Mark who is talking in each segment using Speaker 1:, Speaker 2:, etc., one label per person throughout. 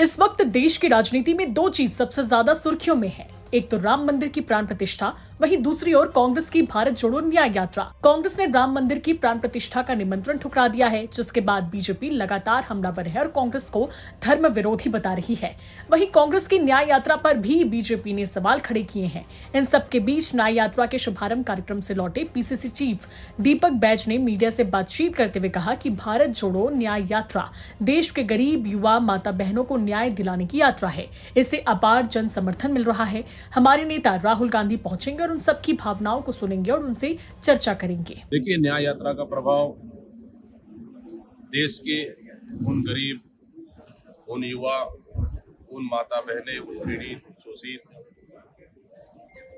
Speaker 1: इस वक्त देश की राजनीति में दो चीज सबसे ज्यादा सुर्खियों में है एक तो राम मंदिर की प्राण प्रतिष्ठा वहीं दूसरी ओर कांग्रेस की भारत जोड़ो न्याय यात्रा कांग्रेस ने राम मंदिर की प्राण प्रतिष्ठा का निमंत्रण ठुकरा दिया है जिसके बाद बीजेपी लगातार हमलावर है और कांग्रेस को धर्म विरोधी बता रही है वहीं कांग्रेस की न्याय यात्रा पर भी बीजेपी ने सवाल खड़े किए हैं इन सबके बीच न्याय यात्रा के शुभारंभ कार्यक्रम से लौटे पीसीसी चीफ दीपक बैज ने मीडिया से बातचीत करते हुए कहा कि भारत जोड़ो न्याय यात्रा देश के गरीब युवा माता बहनों को न्याय दिलाने की यात्रा है इसे अपार जन समर्थन मिल रहा है हमारे नेता राहुल गांधी पहुंचेंगे और उन सबकी भावनाओं को सुनेंगे और उनसे चर्चा करेंगे
Speaker 2: देखिए न्याय यात्रा का प्रभाव देश के उन गरीब उन युवा उन माता बहने उन पीड़ित शोषित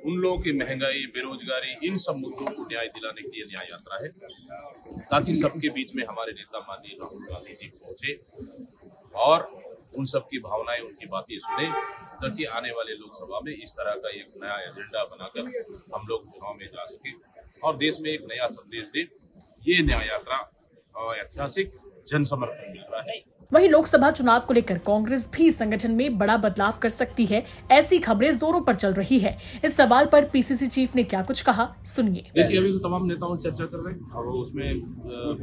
Speaker 2: उन लोगों की महंगाई बेरोजगारी इन सब मुद्दों को न्याय दिलाने के लिए न्याय यात्रा है ताकि सबके बीच में हमारे नेता माननीय राहुल गांधी जी पहुंचे और उन सबकी भावनाएं उनकी बातें सुने ताकि आने वाले लोकसभा में इस तरह का एक नया एजेंडा बनाकर हम लोग चुनाव में जा सके और देश में एक नया संदेश दे ये न्याय यात्रा ऐतिहासिक जन समर्थन मिल रहा है
Speaker 1: वहीं लोकसभा चुनाव को लेकर कांग्रेस भी संगठन में बड़ा बदलाव कर सकती है ऐसी खबरें जोरों पर चल रही है इस सवाल पर पीसीसी चीफ ने क्या कुछ कहा सुनिए देखिए अभी तो
Speaker 2: तमाम नेताओं चर्चा कर रहे हैं और उसमें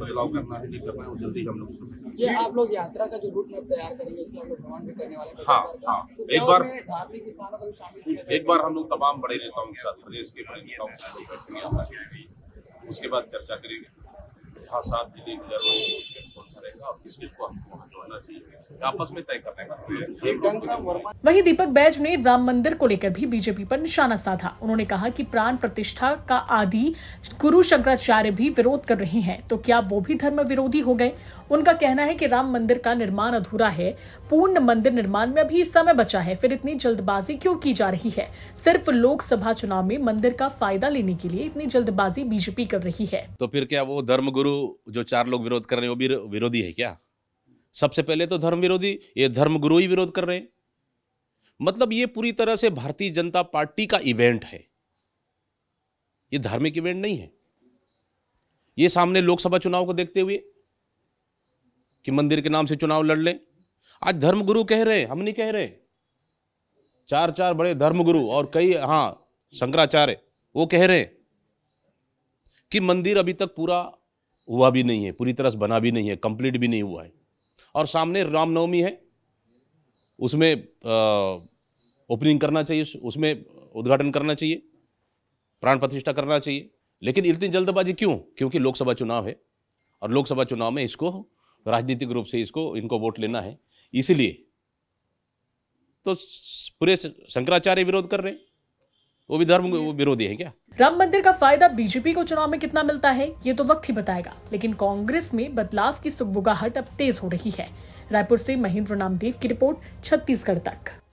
Speaker 2: बदलाव करना है करना है जल्दी हम लोग
Speaker 1: ये आप लोग यात्रा का जो रूट मैप तैयार करेंगे भी करने वाले हाँ
Speaker 2: हाँ तो एक बार
Speaker 1: धार्मिक स्थानों का शामिल एक
Speaker 2: बार हम लोग तमाम बड़े नेताओं के साथ प्रदेश के बड़े नेताओं के साथ उसके बाद चर्चा करेंगे हाँ सात जिले
Speaker 1: कौन
Speaker 2: सा रहेगा और किस किस को हम आपस में तय करने का
Speaker 1: दीपक बैज ने राम मंदिर को लेकर भी बीजेपी पर निशाना साधा उन्होंने कहा कि प्राण प्रतिष्ठा का आदि गुरु शंकराचार्य भी विरोध कर रहे हैं तो क्या वो भी धर्म विरोधी हो गए उनका कहना है कि राम मंदिर का निर्माण अधूरा है पूर्ण मंदिर निर्माण में अभी समय बचा है फिर इतनी जल्दबाजी क्यों की जा रही है सिर्फ लोकसभा चुनाव में मंदिर का फायदा लेने के लिए इतनी जल्दबाजी बीजेपी कर रही है
Speaker 3: तो फिर क्या वो धर्म गुरु जो चार लोग विरोध कर रहे हैं वो भी विरोधी है क्या सबसे पहले तो धर्म विरोधी ये धर्म गुरु ही विरोध कर रहे हैं मतलब ये पूरी तरह से भारतीय जनता पार्टी का इवेंट है ये धार्मिक इवेंट नहीं है ये सामने लोकसभा चुनाव को देखते हुए कि मंदिर के नाम से चुनाव लड़ लें आज धर्मगुरु कह रहे हैं हम नहीं कह रहे चार चार बड़े धर्मगुरु और कई हाँ शंकराचार्य वो कह रहे हैं कि मंदिर अभी तक पूरा हुआ भी नहीं है पूरी तरह से बना भी नहीं है कंप्लीट भी नहीं हुआ है और सामने रामनवमी है उसमें ओपनिंग करना चाहिए उसमें उद्घाटन करना चाहिए प्राण प्रतिष्ठा करना चाहिए लेकिन इतनी जल्दबाजी क्यों क्योंकि लोकसभा चुनाव है और लोकसभा चुनाव में इसको राजनीतिक रूप से इसको इनको वोट लेना है इसलिए तो पूरे शंकराचार्य विरोध कर रहे हैं वो भी धर्म विरोधी है क्या
Speaker 1: राम मंदिर का फायदा बीजेपी को चुनाव में कितना मिलता है ये तो वक्त ही बताएगा लेकिन कांग्रेस में बदलाव की सुगबुगाहट अब तेज हो रही है रायपुर से महेंद्र नामदेव की रिपोर्ट छत्तीसगढ़ तक